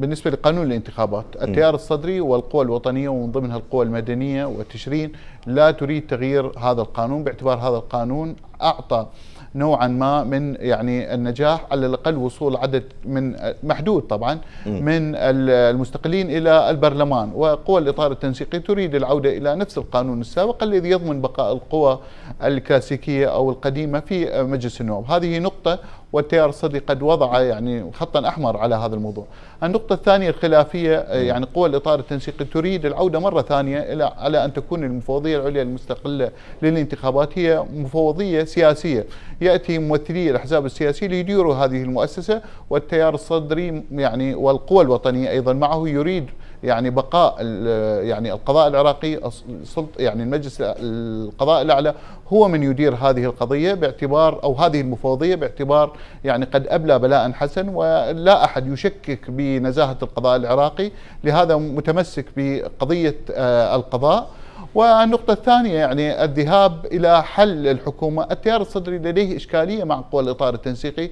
بالنسبة لقانون الانتخابات التيار الصدري والقوى الوطنية ومن ضمنها القوى المدنية والتشرين لا تريد تغيير هذا القانون باعتبار هذا القانون اعطى نوعا ما من يعني النجاح على الاقل وصول عدد من محدود طبعا من المستقلين الى البرلمان وقوى الاطار التنسيقي تريد العوده الى نفس القانون السابق الذي يضمن بقاء القوى الكلاسيكيه او القديمه في مجلس النواب هذه نقطه والتيار الصدري قد وضع يعني خطا احمر على هذا الموضوع. النقطه الثانيه الخلافيه يعني قوى الاطار التنسيقي تريد العوده مره ثانيه الى على ان تكون المفوضيه العليا المستقله للانتخابات هي مفوضيه سياسية يأتي ممثلي الأحزاب السياسية ليديروا هذه المؤسسة والتيار الصدري يعني والقوى الوطنية أيضا معه يريد يعني بقاء يعني القضاء العراقي يعني المجلس القضاء الاعلى هو من يدير هذه القضيه باعتبار او هذه المفوضيه باعتبار يعني قد ابلى بلاء حسن ولا احد يشكك بنزاهه القضاء العراقي لهذا متمسك بقضيه آه، القضاء والنقطة الثانية يعني الذهاب إلى حل الحكومة التيار الصدري لديه إشكالية مع قوى الإطار التنسيقي